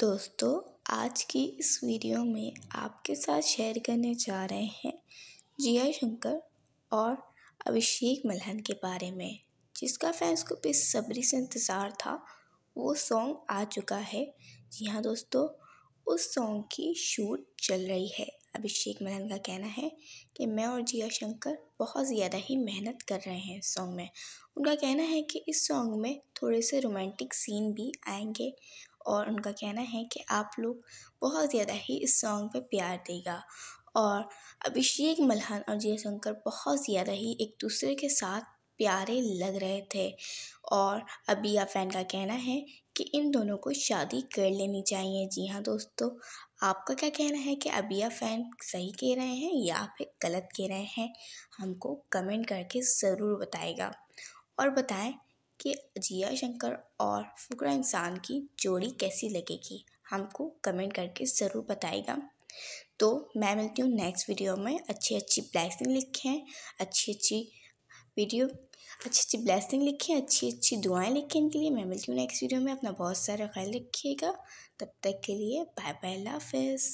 दोस्तों आज की इस वीडियो में आपके साथ शेयर करने जा रहे हैं जिया शंकर और अभिषेक मल्हन के बारे में जिसका फैंस को बेसब्री से इंतज़ार था वो सॉन्ग आ चुका है जी हाँ दोस्तों उस सॉन्ग की शूट चल रही है अभिषेक मल्हन का कहना है कि मैं और जिया शंकर बहुत ज़्यादा ही मेहनत कर रहे हैं सॉन्ग में उनका कहना है कि इस सॉन्ग में थोड़े से रोमांटिक सीन भी आएंगे और उनका कहना है कि आप लोग बहुत ज़्यादा ही इस सॉन्ग पे प्यार देगा और अभिषेक मल्हान और जयशंकर बहुत ज़्यादा ही एक दूसरे के साथ प्यारे लग रहे थे और अबिया फ़ैन का कहना है कि इन दोनों को शादी कर लेनी चाहिए जी हाँ दोस्तों आपका क्या कहना है कि अबिया फ़ैन सही कह रहे हैं या फिर गलत कह रहे हैं हमको कमेंट करके ज़रूर बताएगा और बताएं कि जिया शंकर और फ़ुकरा इंसान की जोड़ी कैसी लगेगी हमको कमेंट करके ज़रूर बताएगा तो मैं मिलती हूँ नेक्स्ट वीडियो में अच्छी अच्छी ब्लैसिंग लिखें अच्छी अच्छी वीडियो अच्छी अच्छी ब्लैसिंग लिखें अच्छी अच्छी दुआएं लिखें इनके लिए मैं मिलती हूँ नेक्स्ट वीडियो में अपना बहुत सारा ख्याल रखिएगा तब तक के लिए बाय बाय हाफिज़